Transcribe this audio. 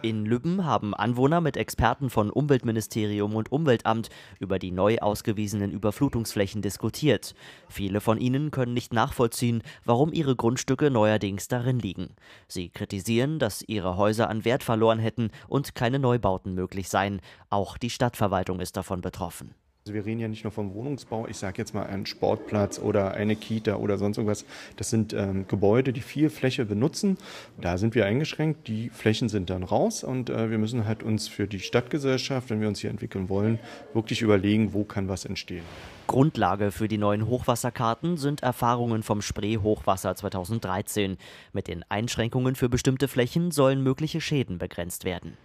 In Lübben haben Anwohner mit Experten von Umweltministerium und Umweltamt über die neu ausgewiesenen Überflutungsflächen diskutiert. Viele von ihnen können nicht nachvollziehen, warum ihre Grundstücke neuerdings darin liegen. Sie kritisieren, dass ihre Häuser an Wert verloren hätten und keine Neubauten möglich seien. Auch die Stadtverwaltung ist davon betroffen. Also wir reden ja nicht nur vom Wohnungsbau, ich sage jetzt mal einen Sportplatz oder eine Kita oder sonst irgendwas. Das sind ähm, Gebäude, die viel Fläche benutzen. Da sind wir eingeschränkt, die Flächen sind dann raus und äh, wir müssen halt uns für die Stadtgesellschaft, wenn wir uns hier entwickeln wollen, wirklich überlegen, wo kann was entstehen. Grundlage für die neuen Hochwasserkarten sind Erfahrungen vom Spree-Hochwasser 2013. Mit den Einschränkungen für bestimmte Flächen sollen mögliche Schäden begrenzt werden.